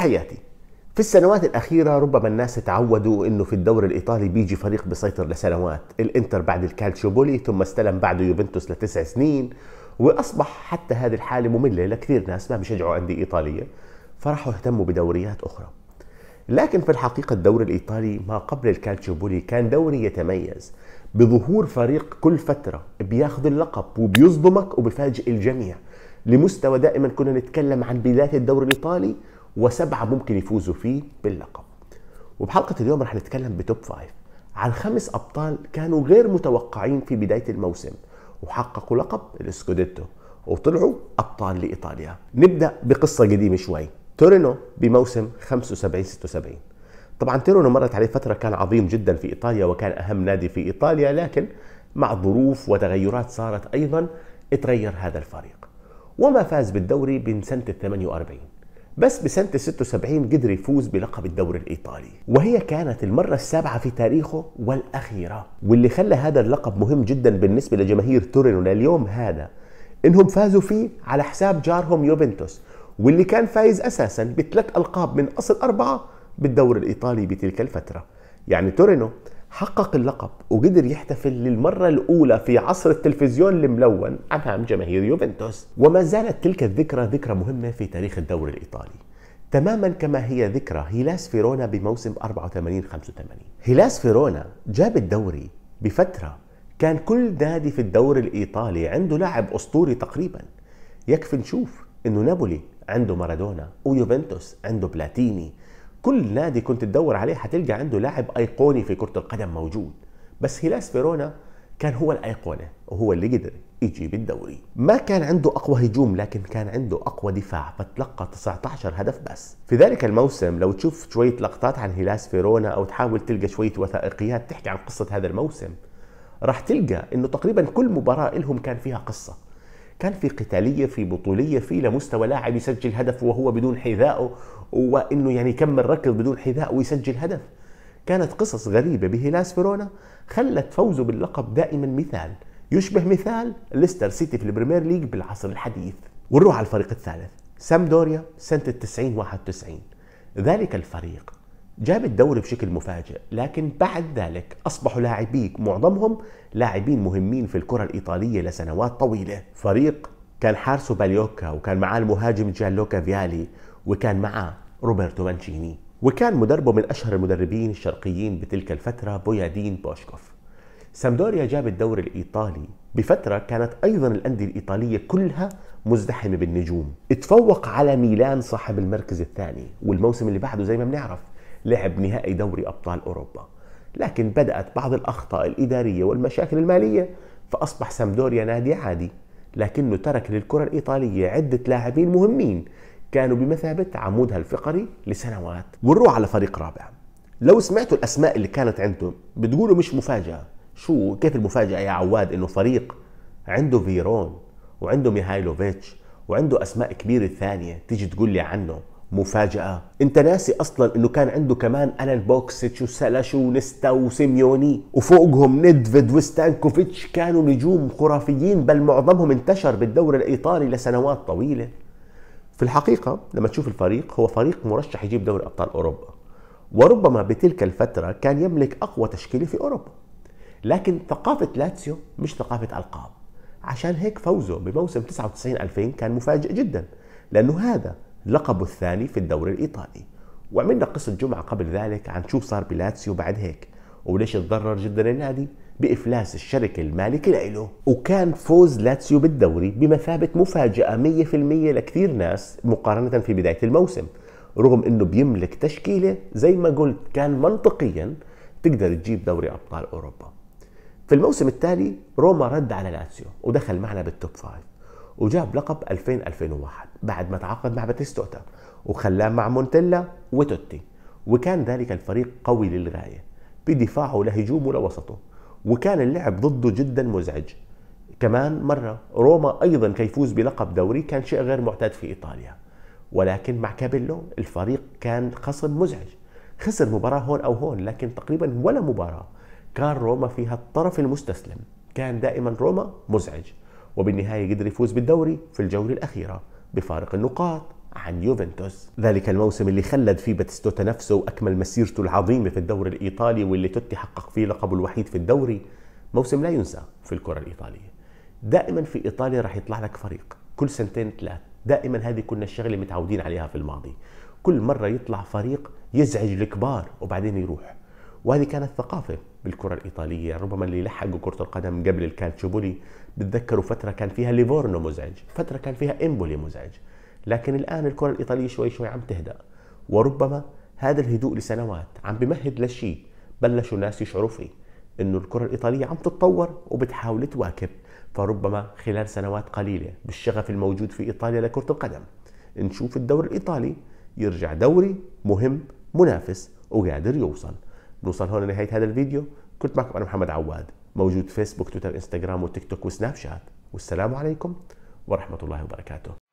تحياتي في السنوات الأخيرة ربما الناس تعودوا أنه في الدوري الإيطالي بيجي فريق بيسيطر لسنوات الإنتر بعد الكالتشوبولي ثم استلم بعده يوفنتوس لتسع سنين وأصبح حتى هذه الحالة مملة لكثير ناس ما بيشجعوا أندية إيطالية فراحوا اهتموا بدوريات أخرى لكن في الحقيقة الدوري الإيطالي ما قبل الكالتشوبولي كان دوري يتميز بظهور فريق كل فترة بياخذ اللقب وبيصدمك وبفاجئ الجميع لمستوى دائما كنا نتكلم عن بداية الدوري الإيطالي وسبعه ممكن يفوزوا فيه باللقب. وبحلقه اليوم رح نتكلم بتوب فايف عن خمس ابطال كانوا غير متوقعين في بدايه الموسم وحققوا لقب الاسكوديتو وطلعوا ابطال لايطاليا. نبدا بقصه قديمه شوي، تورينو بموسم 75 76 طبعا تيرونو مرت عليه فتره كان عظيم جدا في ايطاليا وكان اهم نادي في ايطاليا لكن مع ظروف وتغيرات صارت ايضا اتغير هذا الفريق وما فاز بالدوري من سنه 48 بس بسنة 76 قدر يفوز بلقب الدوري الإيطالي وهي كانت المرة السابعة في تاريخه والأخيرة واللي خلى هذا اللقب مهم جدا بالنسبة لجماهير تورينو لليوم هذا إنهم فازوا فيه على حساب جارهم يوفنتوس واللي كان فايز أساسا بثلاث ألقاب من أصل أربعة بالدوري الإيطالي بتلك الفترة يعني تورينو حقق اللقب وقدر يحتفل للمرة الأولى في عصر التلفزيون الملون أمام جماهير يوفنتوس وما زالت تلك الذكرى ذكرى مهمة في تاريخ الدوري الإيطالي تماما كما هي ذكرى هيلاس فيرونا بموسم 84 85 هيلاس فيرونا جاب الدوري بفترة كان كل نادي في الدوري الإيطالي عنده لاعب أسطوري تقريبا يكفي نشوف أنه نابولي عنده مارادونا ويوفنتوس عنده بلاتيني كل نادي كنت تدور عليه هتلقى عنده لاعب ايقوني في كره القدم موجود بس هيلاس فيرونا كان هو الايقونه وهو اللي قدر يجيب الدوري ما كان عنده اقوى هجوم لكن كان عنده اقوى دفاع فتلقى 19 هدف بس في ذلك الموسم لو تشوف شويه لقطات عن هيلاس فيرونا او تحاول تلقى شويه وثائقيات تحكي عن قصه هذا الموسم راح تلقى انه تقريبا كل مباراه لهم كان فيها قصه كان في قتاليه في بطوليه في لمستوى لاعب يسجل هدف وهو بدون حذائه وانه يعني يكمل ركض بدون حذاء ويسجل هدف كانت قصص غريبه بهيلاس فيرونا خلت فوزه باللقب دائما مثال يشبه مثال ليستر سيتي في البريمير ليج بالعصر الحديث ونروح على الفريق الثالث سامدوريا سنة 90 91 ذلك الفريق جاب الدوري بشكل مفاجئ لكن بعد ذلك أصبحوا لاعبيك معظمهم لاعبين مهمين في الكرة الإيطالية لسنوات طويلة فريق كان حارسه باليوكا وكان معاه المهاجم جالوكا فيالي وكان معاه روبرتو مانشيني وكان مدربه من أشهر المدربين الشرقيين بتلك الفترة بويادين بوشكوف سامدوريا جاب الدوري الإيطالي بفترة كانت أيضا الأندية الإيطالية كلها مزدحمة بالنجوم تفوق على ميلان صاحب المركز الثاني والموسم اللي بعده زي ما بنعرف لعب نهائي دوري أبطال أوروبا لكن بدأت بعض الأخطاء الإدارية والمشاكل المالية فأصبح سامدوريا نادي عادي لكنه ترك للكرة الإيطالية عدة لاعبين مهمين كانوا بمثابة عمودها الفقري لسنوات ونروح على فريق رابع لو سمعتوا الأسماء اللي كانت عندهم بتقولوا مش مفاجأة شو كيف المفاجأة يا عواد إنه فريق عنده فيرون وعنده ميهايلوفيتش وعنده أسماء كبيرة ثانية تيجي تقول لي عنه مفاجأة انت ناسي اصلا انه كان عنده كمان الان بوكسيتش وسلش ونستا وسيميوني وفوقهم ندفيد وستانكوفيتش كانوا نجوم خرافيين بل معظمهم انتشر بالدوري الايطالي لسنوات طويلة في الحقيقة لما تشوف الفريق هو فريق مرشح يجيب دوري ابطال اوروبا وربما بتلك الفترة كان يملك اقوى تشكيلة في اوروبا لكن ثقافة لاتسيو مش ثقافة القاب عشان هيك فوزه بموسم 99 2000 كان مفاجئ جدا لانه هذا لقبه الثاني في الدوري الإيطالي وعملنا قصة جمعة قبل ذلك عن شو صار بلاتسيو بعد هيك وليش تضرر جدا النادي بإفلاس الشركة المالكة لإله وكان فوز لاتسيو بالدوري بمثابة مفاجأة 100% لكثير ناس مقارنة في بداية الموسم رغم أنه بيملك تشكيلة زي ما قلت كان منطقيا تقدر تجيب دوري أبطال أوروبا في الموسم التالي روما رد على لاتسيو ودخل معنا بالتوب فايف وجاب لقب 2000 2001 بعد ما تعاقد مع باتيستوتا وخلاه مع مونتيلا وتوتي وكان ذلك الفريق قوي للغايه بدفاعه لهجومه لوسطه وكان اللعب ضده جدا مزعج كمان مرة روما أيضا كيفوز بلقب دوري كان شيء غير معتاد في إيطاليا ولكن مع كابيلو الفريق كان خصم مزعج خسر مباراة هون أو هون لكن تقريبا ولا مباراة كان روما فيها الطرف المستسلم كان دائما روما مزعج وبالنهاية قدر يفوز بالدوري في الجولة الأخيرة بفارق النقاط عن يوفنتوس ذلك الموسم اللي خلد فيه باتستوتا نفسه وأكمل مسيرته العظيمة في الدوري الإيطالي واللي توتي حقق فيه لقبه الوحيد في الدوري موسم لا ينسى في الكرة الإيطالية دائما في إيطاليا راح يطلع لك فريق كل سنتين ثلاث دائما هذه كنا الشغلة متعودين عليها في الماضي كل مرة يطلع فريق يزعج الكبار وبعدين يروح وهذه كانت ثقافة بالكرة الإيطالية ربما اللي لحقوا كرة القدم قبل الكالتشوبولي بتذكروا فترة كان فيها ليفورنو مزعج فترة كان فيها إمبولي مزعج لكن الآن الكرة الإيطالية شوي شوي عم تهدأ وربما هذا الهدوء لسنوات عم بمهد لشيء بلشوا الناس يشعروا فيه انه الكرة الإيطالية عم تتطور وبتحاول تواكب فربما خلال سنوات قليلة بالشغف الموجود في إيطاليا لكرة القدم نشوف الدوري الإيطالي يرجع دوري مهم منافس وقادر يوصل بنوصل هون لنهايه هذا الفيديو كنت معكم انا محمد عواد موجود فيسبوك تويتر انستغرام وتيك توك وسناب شات والسلام عليكم ورحمه الله وبركاته